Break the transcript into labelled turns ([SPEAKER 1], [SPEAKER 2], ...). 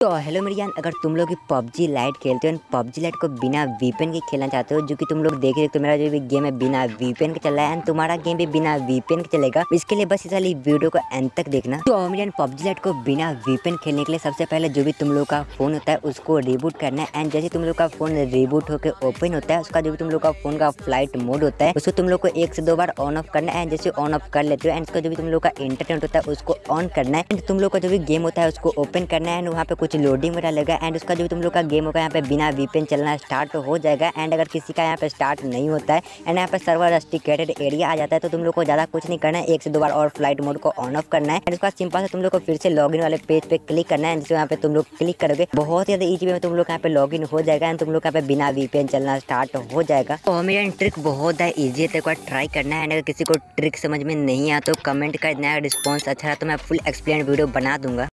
[SPEAKER 1] तो hello Marian अगर तुम लोग पबजी लाइट खेलते हो पबजी लाइट को बिना वीपेन के खेलना चाहते हो जो कि तुम लोग देख रहे हो तो मेरा जो भी गेम है बिना वीपेन के चल रहा है एंड तुम्हारा गेम भी बिना वीपेन के चलेगा इसके लिए बस इस वाली वीडियो को एंड तक देखना तो मेरियान पबजी लाइट को बिना वीपेन खेलने के लिए सबसे पहले जो भी तुम लोग का फोन होता है उसको रिबूट करना है एंड जैसे तुम लोग का फोन रिबूट होकर ओपन होता है उसका जो भी तुम लोग का फोन का फ्लाइट मोड होता है उसको तुम लोग को एक से दो बार ऑन ऑफ करना है एंड जैसे ऑन ऑफ कर लेते हो एंड उसका जो भी तुम लोग का इंटरनेट होता है उसको ऑन करना है एंड तुम लोग का जो भी गेम होता है उसको ओपन करना है एंड वहाँ पे कुछ लोडिंग वगैरह डालेगा एंड उसका जो तुम लोग का गेम होगा यहाँ पे बिना वीपेन चलना स्टार्ट हो जाएगा एंड अगर किसी का यहाँ पे स्टार्ट नहीं होता है एंड यहाँ पे सर्वर रेस्टिकेटेड एरिया आ जाता है तो तुम लोग को ज़्यादा कुछ नहीं करना है एक से दो बार और फ्लाइट मोड को ऑन ऑफ करना है एंड उसका सिंपल से तुम लोग को फिर से लॉग वाले पेज पे क्लिक करना है जिससे यहाँ पे तुम लोग क्लिक करोगे बहुत ज़्यादा ईजी में तुम लोग यहाँ पे लॉग हो जाएगा एंड तुम लोग यहाँ पे बिना वीपेन चलना स्टार्ट हो जाएगा तो हमें यह ट्रिक बहुत ज़्यादा ईजी है तो एक बार ट्राई करना है एंड अगर किसी को ट्रिक समझ में नहीं आया तो कमेंट कर देना है रिस्पॉन्स अच्छा है तो मैं फुल एक्सप्लेन वीडियो बना दूंगा